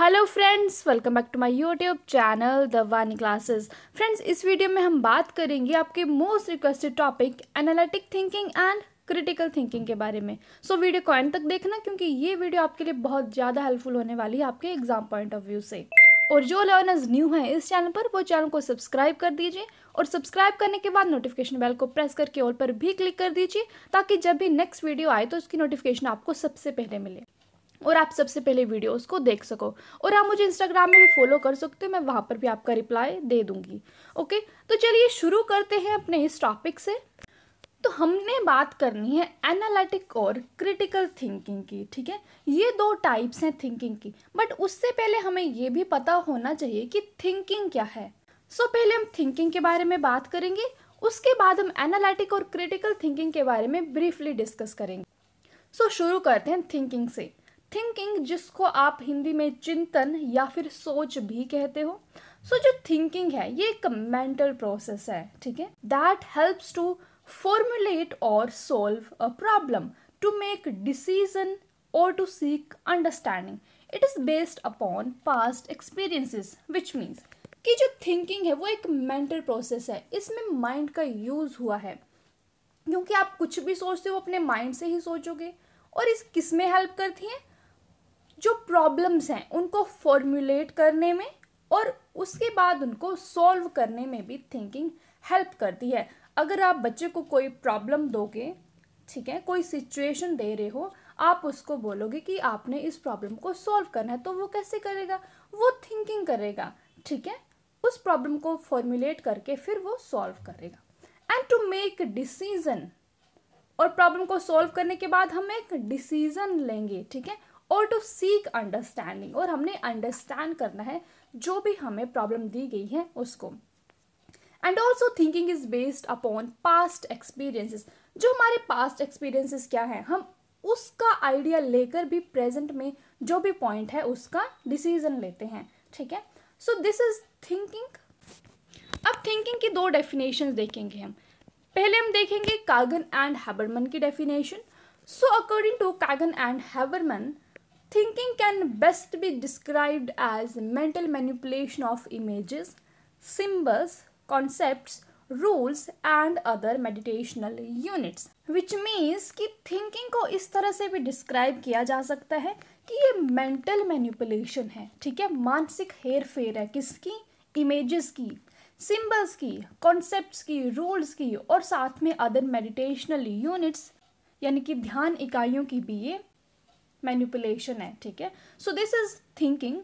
Hello friends welcome back to my YouTube channel the Vani classes friends इस video में हम बात करेंगे आपके most requested topic analytic thinking and critical thinking के बारे में सो so, वीडियो को एंड तक देखना क्योंकि ये वीडियो आपके लिए बहुत ज़्यादा हेल्पफुल होने वाली है आपके एग्जाम पॉइंट ऑफ व्यू से और जो लर्नर्स न्यू हैं इस चैनल पर वो चैनल को सब्सक्राइब कर दीजिए और सब्सक्राइब करने के बाद नोटिफिकेशन बेल को प्रेस करके ऑल पर भी क्लिक कर दीजिए ताकि जब भी नेक्स्ट वीडियो आए तो उसकी नोटिफिकेशन आपको सबसे पहले मिले और आप सबसे पहले वीडियोस को देख सको और आप मुझे इंस्टाग्राम में भी फॉलो कर सकते हो मैं वहाँ पर भी आपका रिप्लाई दे दूंगी ओके तो चलिए शुरू करते हैं अपने इस टॉपिक से तो हमने बात करनी है एनालिटिक और क्रिटिकल थिंकिंग की ठीक है ये दो टाइप्स हैं थिंकिंग की बट उससे पहले हमें ये भी पता होना चाहिए कि थिंकिंग क्या है सो so, पहले हम थिंकिंग के बारे में बात करेंगे उसके बाद हम एनालिटिक और क्रिटिकल थिंकिंग के बारे में ब्रीफली डिस्कस करेंगे सो so, शुरू करते हैं थिंकिंग से थिंकिंग जिसको आप हिंदी में चिंतन या फिर सोच भी कहते हो सो so, जो थिंकिंग है ये एक मेंटल प्रोसेस है ठीक है दैट हेल्प्स टू फॉर्मुलेट और solve a problem to make decision और to seek understanding it is based upon past experiences which means कि जो थिंकिंग है वो एक मेंटल प्रोसेस है इसमें माइंड का यूज हुआ है क्योंकि आप कुछ भी सोचते हो अपने माइंड से ही सोचोगे और इस किस में हेल्प करती हैं जो प्रॉब्लम्स हैं उनको फॉर्मुलेट करने में और उसके बाद उनको सॉल्व करने में भी थिंकिंग हेल्प करती है अगर आप बच्चे को कोई प्रॉब्लम दोगे ठीक है कोई सिचुएशन दे रहे हो आप उसको बोलोगे कि आपने इस प्रॉब्लम को सॉल्व करना है तो वो कैसे करेगा वो थिंकिंग करेगा ठीक है उस प्रॉब्लम को फॉर्मुलेट करके फिर वो सॉल्व करेगा एंड टू मेक डिसीजन और प्रॉब्लम को सॉल्व करने के बाद हम एक डिसीजन लेंगे ठीक है और टू सीक अंडरस्टैंडिंग और हमने अंडरस्टैंड करना है जो भी हमें प्रॉब्लम दी गई है उसको and also thinking is based upon past experiences जो हमारे पास्ट एक्सपीरियंसेस क्या हैं हम उसका आइडिया लेकर भी प्रेजेंट में जो भी पॉइंट है उसका डिसीजन लेते हैं ठीक है सो दिस इज थिंकिंग अब थिंकिंग की दो डेफिनेशन देखेंगे हम पहले हम देखेंगे कागन एंड हैबरमन की definition so according to Kagan and Haberman thinking can best be describe as mental manipulation of image symbols concept rules and other meditational units which means कि thinking को इस तरह से भी डिस्क्राइब किया जा सकता है कि ये मेंटल मैनिपुलेशन है ठीक है मानसिक हेर फेर है किसकी इमेज की सिम्बल्स की कॉन्सेप्ट्स की रूल्स की और साथ में अदर मेडिटेशनल यूनिट्स यानी कि ध्यान इकाइयों की भी ये मैन्युपुलेशन है ठीक है so this is thinking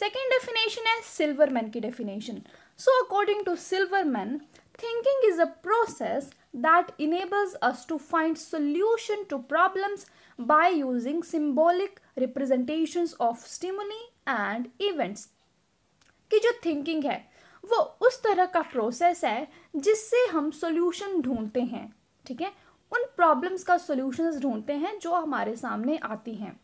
second definition है सिल्वर मैन की definition so according to Silverman thinking is a process that enables us to find solution to problems by using symbolic representation of stimuli and events की जो thinking है वो उस तरह का process है जिससे हम सोल्यूशन ढूंढते हैं ठीक है उन प्रॉब्लम्स का सोल्यूशन ढूंढते हैं जो हमारे सामने आती हैं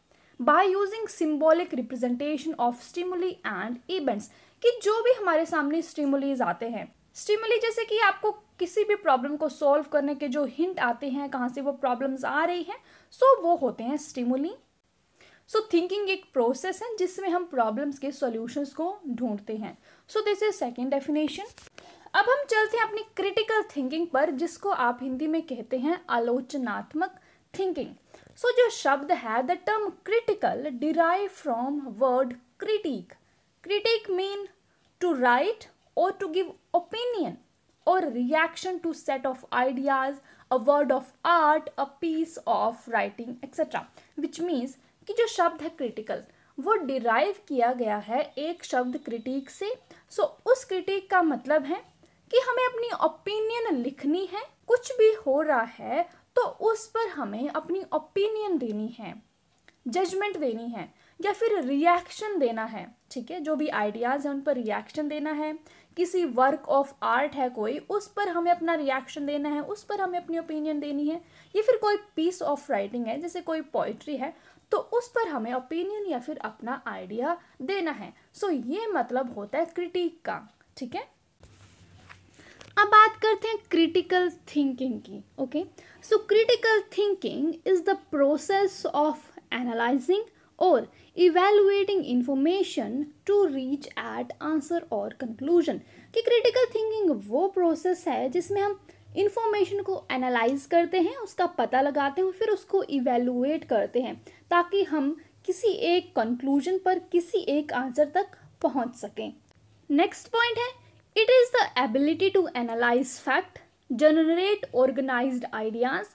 by using symbolic representation of stimuli and events कि जो भी हमारे सामने स्टिमुलीज आते हैं स्टिमुली जैसे कि आपको किसी भी प्रॉब्लम को सॉल्व करने के जो हिंट आते हैं कहाँ से वो प्रॉब्लम्स आ रही हैं सो so वो होते हैं स्टिमुली सो थिंकिंग एक प्रोसेस है जिसमें हम प्रॉब्लम्स के सॉल्यूशंस को ढूंढते हैं so this is second definition अब हम चलते हैं अपनी क्रिटिकल थिंकिंग पर जिसको आप हिंदी में कहते हैं आलोचनात्मक थिंकिंग सो so, जो शब्द है the term critical derive from word critic critic mean to write और टू गिव ओपिनियन और reaction to set of ideas a word of art a piece of writing etcetera which means कि जो शब्द है critical वो derive किया गया है एक शब्द क्रिटिक से सो so, उस क्रिटिक का मतलब है कि हमें अपनी ओपिनियन लिखनी है कुछ भी हो रहा है तो उस पर हमें अपनी ओपिनियन देनी है जजमेंट देनी है या फिर रिएक्शन देना है ठीक है जो भी आइडियाज़ हैं उन पर रिएक्शन देना है किसी वर्क ऑफ आर्ट है कोई उस पर हमें अपना रिएक्शन देना है उस पर हमें अपनी ओपिनियन देनी है या फिर कोई पीस ऑफ राइटिंग है जैसे कोई पोइट्री है तो उस पर हमें ओपिनियन या फिर अपना आइडिया देना है सो so, ये मतलब होता है क्रिटिक का ठीक है अब बात करते हैं क्रिटिकल थिंकिंग की okay so critical thinking is the process of analysing और evaluating information to reach at answer और कंक्लूजन कि क्रिटिकल थिंकिंग वो प्रोसेस है जिसमें हम इन्फॉर्मेशन को एनालाइज करते हैं उसका पता लगाते हैं फिर उसको इवेलुएट करते हैं ताकि हम किसी एक कंक्लूजन पर किसी एक आंसर तक पहुंच सकें नेक्स्ट पॉइंट है it is the ability to analyse fact generate organise ideas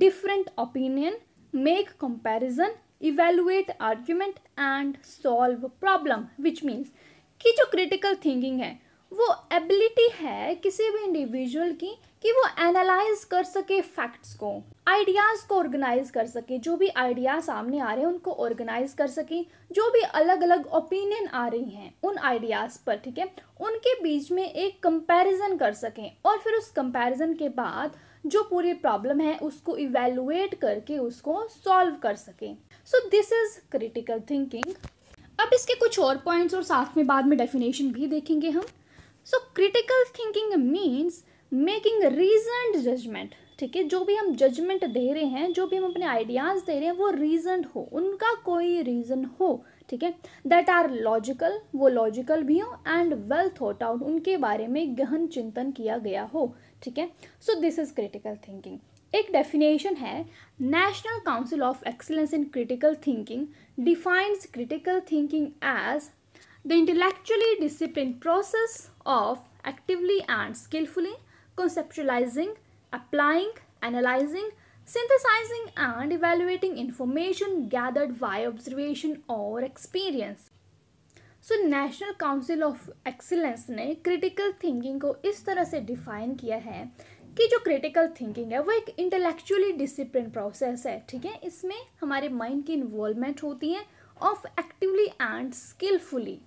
different opinion make comparison evaluate argument and solve problem which means कि जो क्रिटिकल थिंकिंग है वो एबिलिटी है किसी भी इंडिविजुअल की कि वो एनालाइज कर सके फैक्ट्स को आइडियाज़ को ऑर्गेनाइज कर सकें जो भी आइडिया सामने आ रहे हैं उनको ऑर्गेनाइज कर सकें जो भी अलग अलग ओपिनियन आ रही हैं उन आइडियाज़ पर ठीक है उनके बीच में एक कंपैरिजन कर सकें और फिर उस कंपैरिजन के बाद जो पूरी प्रॉब्लम है उसको इवेलुएट करके उसको सॉल्व कर सकें so this is critical thinking अब इसके कुछ और पॉइंट्स और साथ में बाद में डेफिनेशन भी देखेंगे हम so critical thinking means making reasoned judgement ठीक है जो भी हम जजमेंट दे रहे हैं जो भी हम अपने आइडियाज़ दे रहे हैं वो रीज़न हो उनका कोई रीज़न हो ठीक है दैट आर लॉजिकल वो लॉजिकल भी हो एंड वेल थॉट आउट उनके बारे में गहन चिंतन किया गया हो ठीक है so this is critical thinking एक डेफिनेशन है national council of excellence in critical thinking defines critical thinking as the intellectually discipline process of actively and skilfully conceptualizing applying, analyzing, synthesizing and evaluating information gathered via observation or experience. So national council of excellence ने critical thinking को इस तरह से define किया है कि जो critical thinking है वो एक इंटेलेक्चुअली डिसिप्लिन प्रोसेस है ठीक है इसमें हमारे माइंड की इन्वॉल्वमेंट होती है ऑफ एक्टिवली एंड स्किलफुली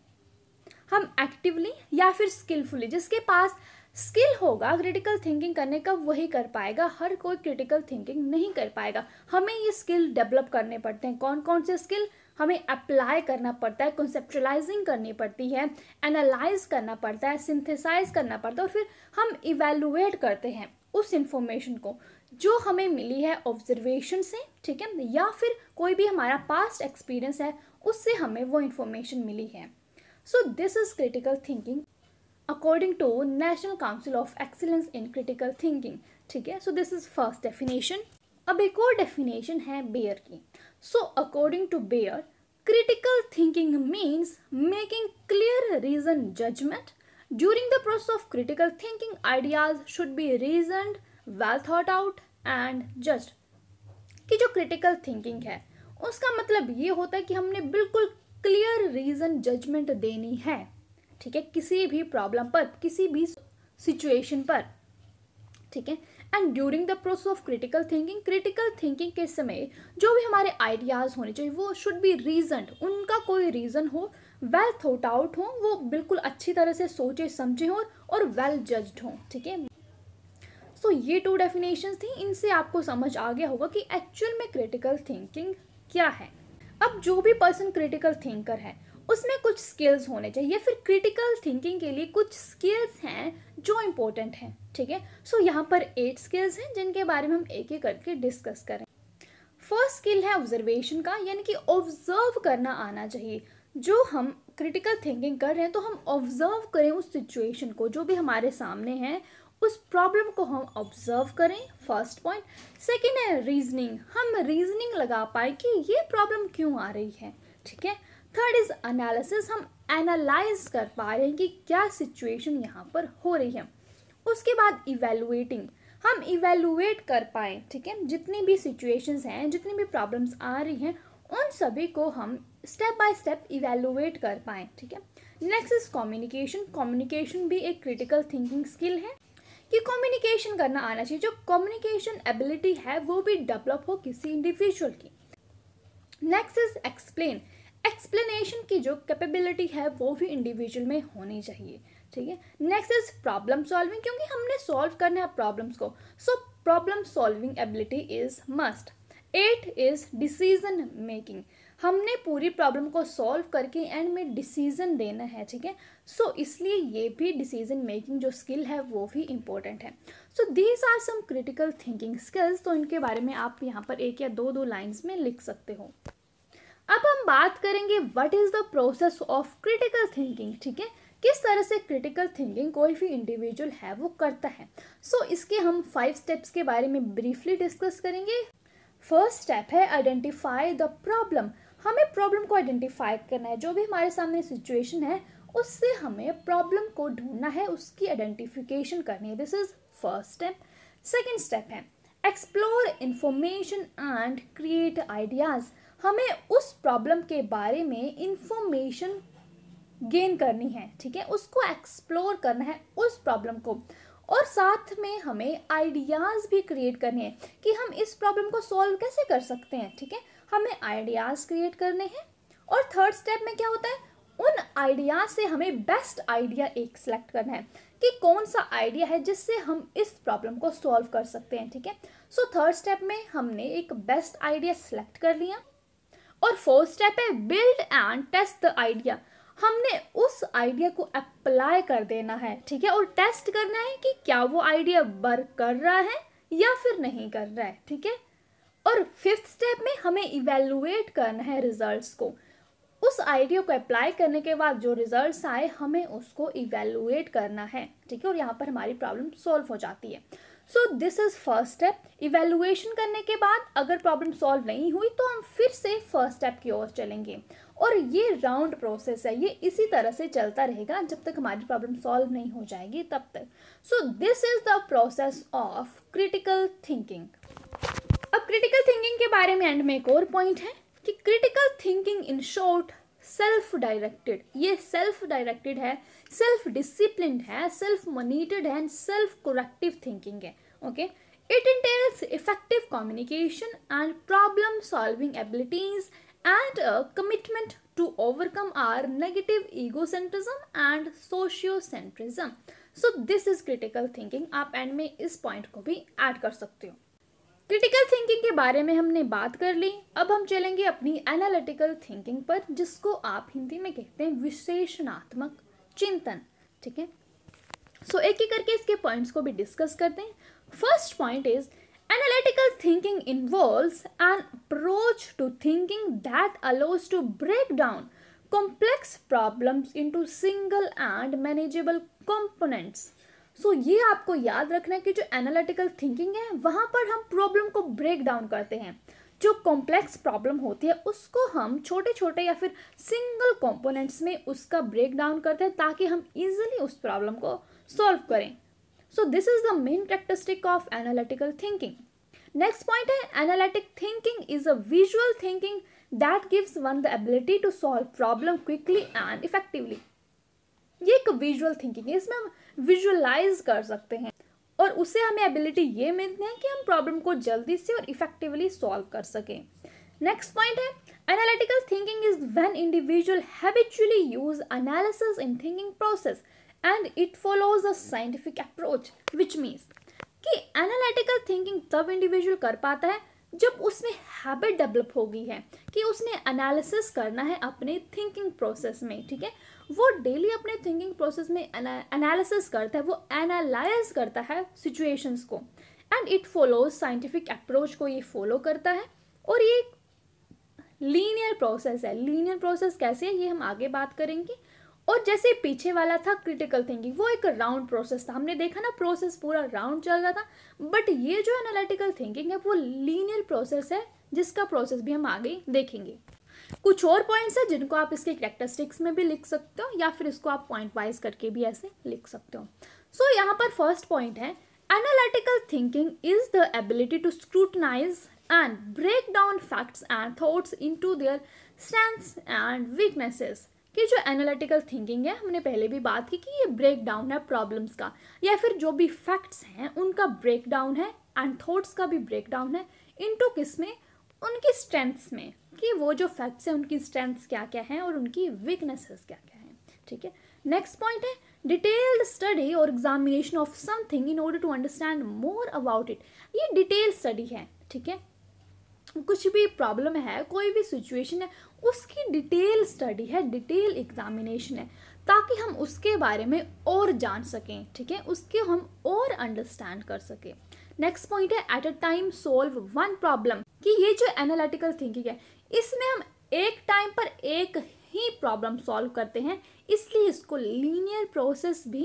हम एक्टिवली या फिर स्किलफुली जिसके पास स्किल होगा क्रिटिकल थिंकिंग करने का वही कर पाएगा हर कोई क्रिटिकल थिंकिंग नहीं कर पाएगा हमें ये स्किल डेवलप करने पड़ते हैं कौन कौन से स्किल हमें अप्लाई करना पड़ता है कंसेप्चुलाइजिंग करनी पड़ती है एनालाइज करना पड़ता है सिंथेसाइज करना पड़ता है और फिर हम इवेलुएट करते हैं उस इंफॉर्मेशन को जो हमें मिली है ऑब्जर्वेशन से ठीक है या फिर कोई भी हमारा पास्ट एक्सपीरियंस है उससे हमें वो इन्फॉर्मेशन मिली है so this is critical thinking according to national council of excellence in critical thinking ठीक है so this is first definition अब एक और डेफिनेशन है बेयर की so according to Beyer critical thinking means making clear reason judgement during the process of critical thinking ideas should be reason well thought out and just कि जो critical thinking है उसका मतलब ये होता है कि हमने बिल्कुल क्लियर रीजन जजमेंट देनी है ठीक है किसी भी प्रॉब्लम पर किसी भी सिचुएशन पर ठीक है and during the process of critical thinking critical thinking के समय जो भी हमारे आइडियाज़ होने चाहिए वो शुड बी रीजन उनका कोई रीज़न हो वेल थॉट आउट हो वो बिल्कुल अच्छी तरह से सोचे समझे हों और वेल जज्ड हों ठीक है सो so, ये टू डेफिनेशन थी इनसे आपको समझ आ गया होगा कि एक्चुअल में क्रिटिकल थिंकिंग क्या है अब जो भी पर्सन क्रिटिकल थिंकर है उसमें कुछ स्किल्स होने चाहिए या फिर क्रिटिकल थिंकिंग के लिए कुछ स्किल्स हैं जो इम्पोर्टेंट हैं ठीक है सो so, यहाँ पर एट स्किल्स हैं जिनके बारे में हम एक एक करके डिस्कस करें फर्स्ट स्किल है ऑब्जर्वेशन का यानी कि ऑब्जर्व करना आना चाहिए जो हम क्रिटिकल थिंकिंग कर रहे हैं तो हम ऑब्जर्व करें उस सिचुएशन को जो भी हमारे सामने है उस प्रॉब्लम को हम ऑब्जर्व करें फर्स्ट पॉइंट सेकेंड है रीजनिंग हम रीजनिंग लगा पाए कि ये प्रॉब्लम क्यों आ रही है ठीक है थर्ड इज एनालिसिस हम एनालाइज कर पा रहे हैं कि क्या सिचुएशन यहाँ पर हो रही है उसके बाद इवेलुएटिंग हम इवेलुएट कर पाए ठीक है जितनी भी सिचुएशंस हैं जितनी भी प्रॉब्लम्स आ रही हैं उन सभी को हम स्टेप बाय स्टेप इवेलुएट कर पाए ठीक है नेक्स्ट इज कम्युनिकेशन कम्युनिकेशन भी एक क्रिटिकल थिंकिंग स्किल है कि कम्युनिकेशन करना आना चाहिए जो कम्युनिकेशन एबिलिटी है वो भी डेवलप हो किसी इंडिविजुअल की नेक्स्ट इज एक्सप्लेन एक्सप्लेनेशन की जो कैपेबिलिटी है वो भी इंडिविजुअल में होनी चाहिए ठीक है नेक्स्ट इज प्रॉब्लम सॉल्विंग क्योंकि हमने सॉल्व करना है प्रॉब्लम्स को so problem solving ability is must at is decision making हमने पूरी प्रॉब्लम को सॉल्व करके एंड में डिसीजन देना है ठीक है सो इसलिए ये भी डिसीजन मेकिंग जो स्किल है वो भी इम्पोर्टेंट है so these are some critical thinking skills तो इनके बारे में आप यहाँ पर एक या दो दो लाइन्स में लिख सकते हो अब हम बात करेंगे what is the process of critical thinking ठीक है किस तरह से क्रिटिकल थिंकिंग कोई भी इंडिविजुअल है वो करता है सो so, इसके हम फाइव स्टेप्स के बारे में ब्रीफली डिस्कस करेंगे फर्स्ट स्टेप है आइडेंटिफाई द प्रॉब्लम हमें प्रॉब्लम को आइडेंटिफाई करना है जो भी हमारे सामने सिचुएशन है उससे हमें प्रॉब्लम को ढूंढना है उसकी आइडेंटिफिकेशन करनी है this is first step second step है explore information and create ideas हमें उस प्रॉब्लम के बारे में इंफॉर्मेशन गेन करनी है ठीक है उसको एक्सप्लोर करना है उस प्रॉब्लम को और साथ में हमें आइडियाज़ भी क्रिएट करने हैं कि हम इस प्रॉब्लम को सॉल्व कैसे कर सकते हैं ठीक है हमें आइडियाज़ क्रिएट करने हैं और थर्ड स्टेप में क्या होता है उन आइडियाज़ से हमें बेस्ट आइडिया एक सिलेक्ट करना है कि कौन सा आइडिया है जिससे हम इस प्रॉब्लम को सॉल्व कर सकते हैं ठीक है सो थर्ड स्टेप में हमने एक बेस्ट आइडिया सिलेक्ट कर लिया और फोर्थ स्टेप है build and test the idea हमने उस आइडिया को अप्लाई कर देना है ठीक है और टेस्ट करना है कि क्या वो आइडिया वर्क कर रहा है या फिर नहीं कर रहा है ठीक है और फिफ्थ स्टेप में हमें इवेलुएट करना है रिजल्ट्स को उस आइडिया को अप्लाई करने के बाद जो रिजल्ट्स आए हमें उसको इवेलुएट करना है ठीक है और यहाँ पर हमारी प्रॉब्लम सॉल्व हो जाती है so this is first step evaluation करने के बाद अगर प्रॉब्लम सॉल्व नहीं हुई तो हम फिर से फर्स्ट स्टेप की ओर चलेंगे और ये राउंड प्रोसेस है ये इसी तरह से चलता रहेगा जब तक हमारी प्रॉब्लम सॉल्व नहीं हो जाएगी तब तक so this is the process of critical thinking अब क्रिटिकल थिंकिंग के बारे में एंड में एक और पॉइंट है कि critical thinking in short self directed ये सेल्फ डायरेक्टेड है सेल्फ डिसिप्लिन है सेल्फ मोनिटेड है एंड सेल्फ कोरेक्टिव थिंकिंग है okay it entails effective communication and problem solving abilities and a commitment to overcome our negative egocentrism and sociocentrism so this is critical thinking आप end में इस point को भी add कर सकते हो critical thinking के बारे में हमने बात कर ली अब हम चलेंगे अपनी एनालिटिकल थिंकिंग पर जिसको आप हिंदी में कहते हैं विशेषणात्मक चिंतन ठीक है सो so, एक एक करके इसके पॉइंट्स को भी डिस्कस करते हैं first point is analytical thinking involves an approach to thinking that allows to break down complex problems into single and manageable components so ये आपको याद रखना है कि जो एनालिटिकल थिंकिंग है वहाँ पर हम प्रॉब्लम को ब्रेक डाउन करते हैं जो कॉम्प्लेक्स प्रॉब्लम होती है उसको हम छोटे छोटे या फिर सिंगल कंपोनेंट्स में उसका ब्रेक डाउन करते हैं ताकि हम इजीली उस प्रॉब्लम को सॉल्व करें so this is the main characteristic of analytical thinking next point है analytic thinking is a visual thinking that gives one the ability to solve problem quickly and effectively ये एक visual thinking है इसमें हम visualise कर सकते हैं और उससे हमें एबिलिटी ये मिलती है कि हम प्रॉब्लम को जल्दी से और इफेक्टिवली सॉल्व कर सकें नेक्स्ट पॉइंट है analytical thinking is when individual habitually use analysis in thinking process and it follows a scientific approach which means कि एनालिटिकल थिंकिंग तब इंडिविजुअल कर पाता है जब उसमें हैबिट डेवलप हो गई है कि उसने एनालिसिस करना है अपने थिंकिंग प्रोसेस में ठीक है वो डेली अपने थिंकिंग प्रोसेस में एनालिसिस करता है वो एनालाइज करता है सिचुएशंस को and it follows scientific approach को ये फॉलो करता है और ये लीनियर प्रोसेस है लीनियर प्रोसेस कैसे है ये हम आगे बात करेंगे और जैसे पीछे वाला था क्रिटिकल थिंकिंग वो एक राउंड प्रोसेस था हमने देखा ना प्रोसेस पूरा राउंड चल रहा था बट ये जो एनालिटिकल थिंकिंग है वो लीनियर प्रोसेस है जिसका प्रोसेस भी हम आगे देखेंगे कुछ और पॉइंट्स हैं जिनको आप इसके करेक्टरिस्टिक्स में भी लिख सकते हो या फिर इसको आप पॉइंट वाइज करके भी ऐसे लिख सकते हो सो so, यहाँ पर फर्स्ट पॉइंट है analytical thinking is the ability to scrutinise and break down facts and thoughts into their strengths and weaknesses कि जो एनालिटिकल थिंकिंग है हमने पहले भी बात की कि ये ब्रेक डाउन है प्रॉब्लम्स का या फिर जो भी फैक्ट्स हैं उनका ब्रेक डाउन है एंड थॉट्स का भी ब्रेक डाउन है इनटू किस में उनकी स्ट्रेंथ्स में कि वो जो फैक्ट्स हैं उनकी स्ट्रेंथ्स क्या क्या हैं और उनकी वीकनेसेस क्या क्या हैं ठीक है नेक्स्ट पॉइंट है डिटेल्ड स्टडी और examination of something in order to understand more about it ये डिटेल स्टडी है ठीक है कुछ भी प्रॉब्लम है कोई भी सिचुएशन है उसकी डिटेल स्टडी है डिटेल एग्जामिनेशन है ताकि हम उसके बारे में और जान सकें ठीक है उसके हम और अंडरस्टैंड कर सकें नेक्स्ट पॉइंट है at a time solve one problem कि ये जो एनालिटिकल थिंकिंग है इसमें हम एक टाइम पर एक ही प्रॉब्लम सॉल्व करते हैं इसलिए इसको लीनियर प्रोसेस भी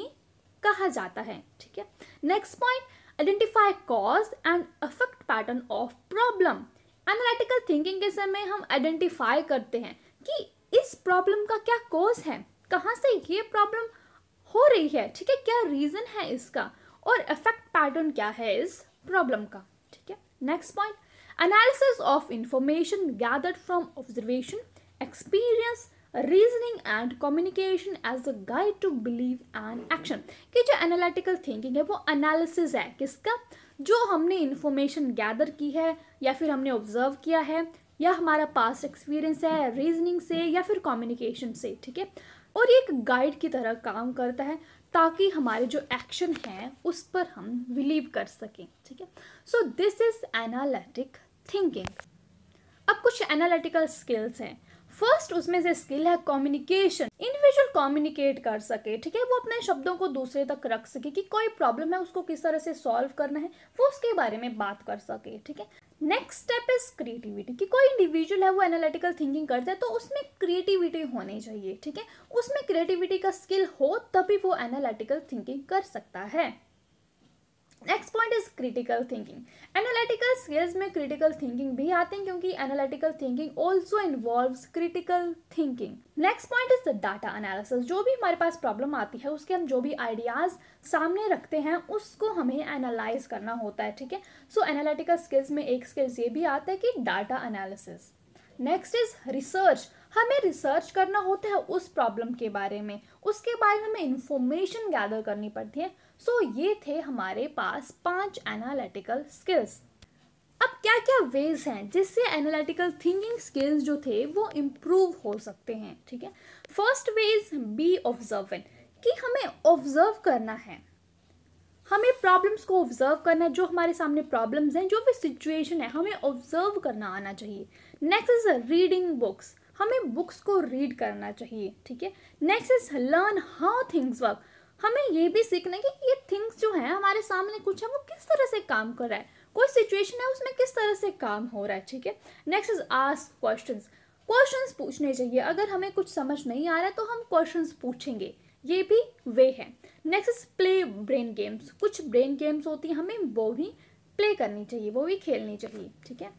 कहा जाता है ठीक है next point identify cause and affect pattern of problem analytical thinking के समय हम आइडेंटिफाई करते हैं कि इस प्रॉब्लम का क्या कॉज है कहाँ से ये प्रॉब्लम हो रही है ठीक है क्या रीज़न है इसका और इफेक्ट पैटर्न क्या है इस प्रॉब्लम का ठीक है next point analysis of information gathered from observation experience reasoning and communication as a guide to believe and action कि जो एनालिटिकल थिंकिंग है वो एनालिसिस है किसका जो हमने इंफॉर्मेशन गैदर की है या फिर हमने ऑब्जर्व किया है या हमारा पास्ट एक्सपीरियंस है रीजनिंग से या फिर कम्युनिकेशन से ठीक है और ये एक गाइड की तरह काम करता है ताकि हमारे जो एक्शन है उस पर हम बिलीव कर सकें ठीक है so this is analytic thinking अब कुछ एनालिटिकल स्किल्स हैं फर्स्ट उसमें से स्किल है कम्युनिकेशन इंडिविजुअल कम्युनिकेट कर सके ठीक है वो अपने शब्दों को दूसरे तक रख सके कि कोई प्रॉब्लम है उसको किस तरह से सॉल्व करना है वो उसके बारे में बात कर सके ठीक है नेक्स्ट स्टेप इज क्रिएटिविटी कि कोई इंडिविजुअल है वो एनालिटिकल थिंकिंग करता है तो उसमें क्रिएटिविटी होनी चाहिए ठीक है उसमें क्रिएटिविटी का स्किल हो तभी वो एनालिटिकल थिंकिंग कर सकता है second is critical thinking analytical skills में क्रिटिकल थिंकिंग भी आते हैं क्योंकि analytical thinking also involve critical thinking next point is the data analysis जो भी हमारे पास प्रॉब्लम आती है उसके हम जो भी आइडियाज सामने रखते हैं उसको हमें एनालाइज करना होता है ठीक है सो एनालिटिकल स्किल्स में एक स्किल्स ये भी आता है कि data analysis next is research हमें रिसर्च करना होता है उस प्रॉब्लम के बारे में उसके बारे में हमें इंफॉर्मेशन गैदर करनी पड़ती है सो so, ये थे हमारे पास पांच एनालिटिकल स्किल्स अब क्या क्या वेज हैं जिससे एनालिटिकल थिंकिंग स्किल्स जो थे वो इम्प्रूव हो सकते हैं ठीक है फर्स्ट वेज बी ऑब्जर्वेंट कि हमें ऑब्जर्व करना है हमें प्रॉब्लम्स को ऑब्जर्व करना है जो हमारे सामने प्रॉब्लम्स हैं जो भी सिचुएशन है हमें ऑब्जर्व करना आना चाहिए नेक्स्ट इज रीडिंग बुक्स हमें बुक्स को रीड करना चाहिए ठीक है next is learn how things work हमें ये भी सीखना है कि ये थिंग्स जो है हमारे सामने कुछ है वो किस तरह से काम कर रहा है कोई सिचुएशन है उसमें किस तरह से काम हो रहा है ठीक है next is ask question question पूछने चाहिए अगर हमें कुछ समझ नहीं आ रहा है तो हम क्वेश्चन पूछेंगे ये भी वे है next is play brain games कुछ ब्रेन गेम्स होती हैं हमें वो भी प्ले करनी चाहिए वो भी खेलनी चाहिए ठीक है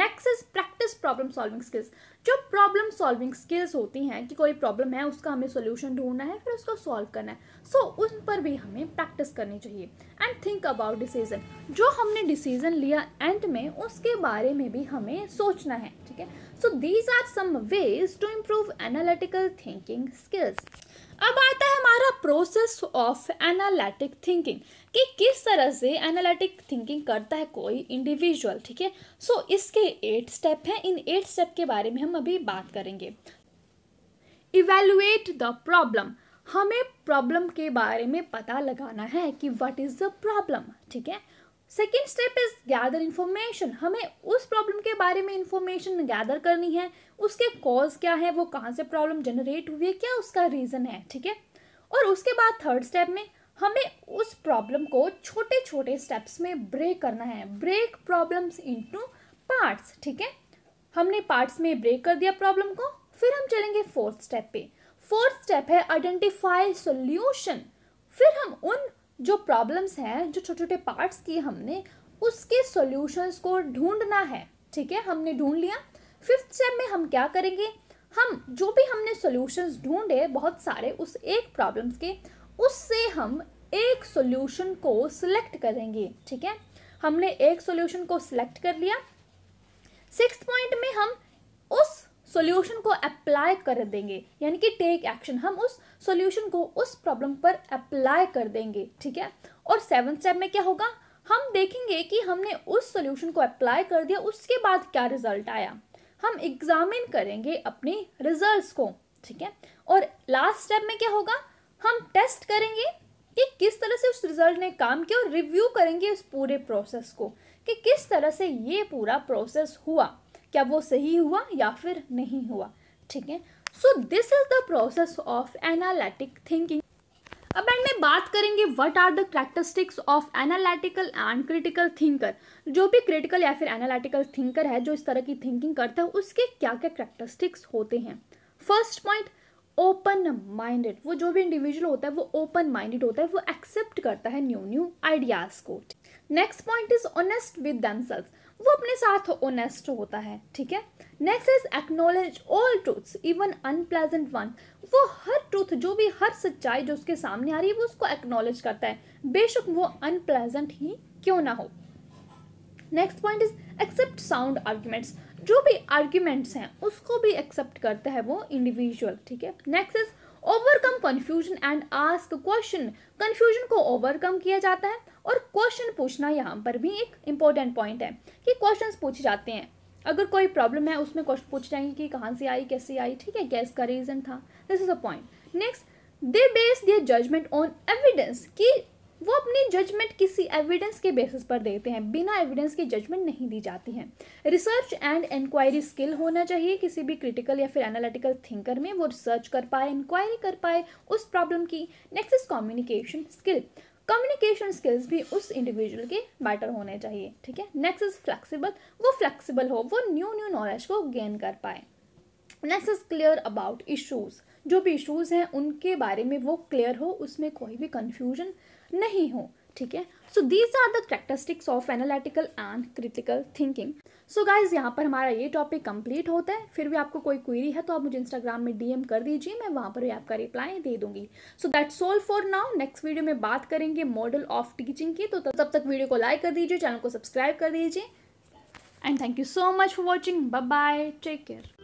next is practice problem solving skills जो प्रॉब्लम सॉल्विंग स्किल्स होती हैं कि कोई प्रॉब्लम है उसका हमें सोल्यूशन ढूंढना है फिर उसको सॉल्व करना है सो so, उन पर भी हमें प्रैक्टिस करनी चाहिए एंड थिंक अबाउट डिसीजन जो हमने डिसीजन लिया एंड में उसके बारे में भी हमें सोचना है ठीक है so these are some ways to improve analytical thinking skills अब आता है हमारा प्रोसेस ऑफ एनालिटिक थिंकिंग कि किस तरह से एनालिटिक थिंकिंग करता है कोई इंडिविजुअल ठीक है सो इसके एट स्टेप हैं इन एट स्टेप के बारे में हम अभी बात करेंगे इवेलुएट द प्रॉब्लम हमें प्रॉब्लम के बारे में पता लगाना है कि व्हाट इज़ द प्रॉब्लम ठीक है second step is gather information हमें उस प्रॉब्लम के बारे में इन्फॉर्मेशन गैदर करनी है उसके कॉज क्या है वो कहाँ से प्रॉब्लम जनरेट हुई है क्या उसका रीज़न है ठीक है और उसके बाद थर्ड स्टेप में हमें उस प्रॉब्लम को छोटे छोटे स्टेप्स में ब्रेक करना है ब्रेक प्रॉब्लम्स इनटू पार्ट्स ठीक है हमने पार्ट्स में ब्रेक कर दिया प्रॉब्लम को फिर हम चलेंगे फोर्थ स्टेप पे फोर्थ स्टेप है आइडेंटिफाई सोल्यूशन फिर हम उन जो प्रॉब्लम्स हैं जो छोटे छोटे पार्ट्स किए हमने उसके सॉल्यूशंस को ढूंढना है ठीक है हमने ढूंढ लिया फिफ्थ स्टेप में हम क्या करेंगे हम जो भी हमने सॉल्यूशंस ढूंढे बहुत सारे उस एक प्रॉब्लम्स के उससे हम एक सॉल्यूशन को सिलेक्ट करेंगे ठीक है हमने एक सॉल्यूशन को सिलेक्ट कर लिया सिक्स पॉइंट में हम सॉल्यूशन को अप्लाई कर देंगे यानी कि टेक एक्शन हम उस सॉल्यूशन को उस प्रॉब्लम पर अप्लाई कर देंगे ठीक है और सेवन स्टेप में क्या होगा हम देखेंगे कि हमने उस सॉल्यूशन को अप्लाई कर दिया उसके बाद क्या रिजल्ट आया हम एग्जामिन करेंगे अपने रिजल्ट्स को ठीक है और लास्ट स्टेप में क्या होगा हम टेस्ट करेंगे कि किस तरह से उस रिजल्ट ने काम किया और रिव्यू करेंगे उस पूरे प्रोसेस को कि किस तरह से ये पूरा प्रोसेस हुआ क्या वो सही हुआ या फिर नहीं हुआ ठीक है so this is the process of analytic thinking अब एंड में बात करेंगे what are the characteristics of analytical and critical thinker जो भी क्रिटिकल या फिर एनालिटिकल थिंकर है जो इस तरह की थिंकिंग करता है उसके क्या क्या करेक्टरिस्टिक्स होते हैं फर्स्ट पॉइंट ओपन माइंडेड वो जो भी इंडिविजुअल होता है वो ओपन माइंडेड होता है वो एक्सेप्ट करता है न्यू न्यू आइडियाज़ को next point is honest with themself वो अपने साथ ओनेस्ट होता है ठीक है next is acknowledge all truths even unpleasant one वो हर ट्रूथ जो भी हर सच्चाई जो उसके सामने आ रही है वो उसको एक्नोलेज करता है बेशक वो अनप्लेजेंट ही क्यों ना हो next point is accept sound arguments जो भी आर्ग्यूमेंट्स हैं उसको भी एक्सेप्ट करता है वो इंडिविजुअल ठीक है next is overcome confusion and ask question confusion को ओवरकम किया जाता है और क्वेश्चन पूछना यहाँ पर भी एक इम्पॉर्टेंट पॉइंट है कि क्वेश्चंस पूछे जाते हैं अगर कोई प्रॉब्लम है उसमें क्वेश्चन पूछ जाएंगे कि कहाँ से आई कैसे आई ठीक है गैस का रीज़न था this is a point next they base their judgement on evidence कि वो अपनी जजमेंट किसी एविडेंस के बेसिस पर देते हैं बिना एविडेंस के जजमेंट नहीं दी जाती है रिसर्च एंड इंक्वायरी स्किल होना चाहिए किसी भी क्रिटिकल या फिर एनालिटिकल थिंकर में वो रिसर्च कर पाए इंक्वायरी कर पाए उस प्रॉब्लम की next is communication skill communication skills भी उस इंडिविजुअल के बेटर होने चाहिए ठीक है नेक्स्ट इज फ्लेक्सिबल वो फ्लेक्सिबल हो वो न्यू न्यू नॉलेज को गेन कर पाए next is clear about issues जो भी इशूज़ हैं उनके बारे में वो क्लियर हो उसमें कोई भी कन्फ्यूजन नहीं हो ठीक है so these are the characteristics of analytical and critical thinking so guys यहाँ पर हमारा ये टॉपिक कंप्लीट होता है फिर भी आपको कोई क्वेरी है तो आप मुझे इंस्टाग्राम में डीएम कर दीजिए मैं वहाँ पर भी आपका रिप्लाई दे दूंगी so that's all for now next video में बात करेंगे मॉडल ऑफ टीचिंग की तो तब तक वीडियो को लाइक कर दीजिए चैनल को सब्सक्राइब कर दीजिए and thank you so much for watching bye take care